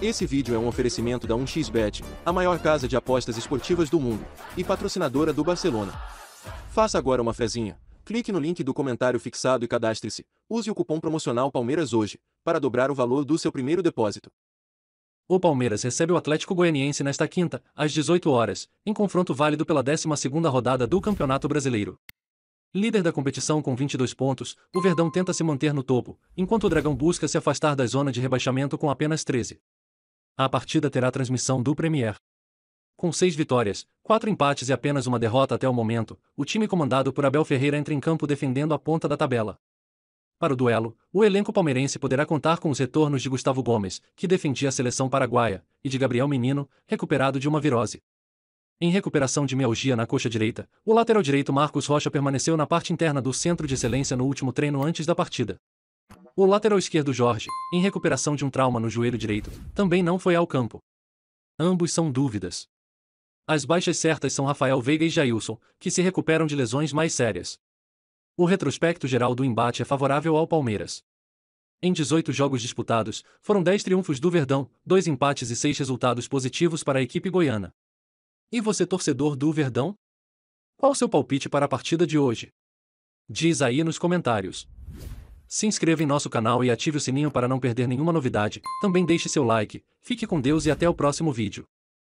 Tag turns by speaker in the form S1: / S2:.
S1: Esse vídeo é um oferecimento da 1xBet, a maior casa de apostas esportivas do mundo, e patrocinadora do Barcelona. Faça agora uma fezinha. Clique no link do comentário fixado e cadastre-se. Use o cupom promocional Palmeiras hoje, para dobrar o valor do seu primeiro depósito.
S2: O Palmeiras recebe o Atlético Goianiense nesta quinta, às 18 horas, em confronto válido pela 12ª rodada do Campeonato Brasileiro. Líder da competição com 22 pontos, o Verdão tenta se manter no topo, enquanto o Dragão busca se afastar da zona de rebaixamento com apenas 13 a partida terá transmissão do Premier. Com seis vitórias, quatro empates e apenas uma derrota até o momento, o time comandado por Abel Ferreira entra em campo defendendo a ponta da tabela. Para o duelo, o elenco palmeirense poderá contar com os retornos de Gustavo Gomes, que defendia a seleção paraguaia, e de Gabriel Menino, recuperado de uma virose. Em recuperação de mialgia na coxa direita, o lateral direito Marcos Rocha permaneceu na parte interna do centro de excelência no último treino antes da partida. O lateral esquerdo Jorge, em recuperação de um trauma no joelho direito, também não foi ao campo. Ambos são dúvidas. As baixas certas são Rafael Veiga e Jailson, que se recuperam de lesões mais sérias. O retrospecto geral do embate é favorável ao Palmeiras. Em 18 jogos disputados, foram 10 triunfos do Verdão, 2 empates e 6 resultados positivos para a equipe goiana. E você, torcedor do Verdão? Qual seu palpite para a partida de hoje? Diz aí nos comentários. Se inscreva em nosso canal e ative o sininho para não perder nenhuma novidade. Também deixe seu like. Fique com Deus e até o próximo vídeo.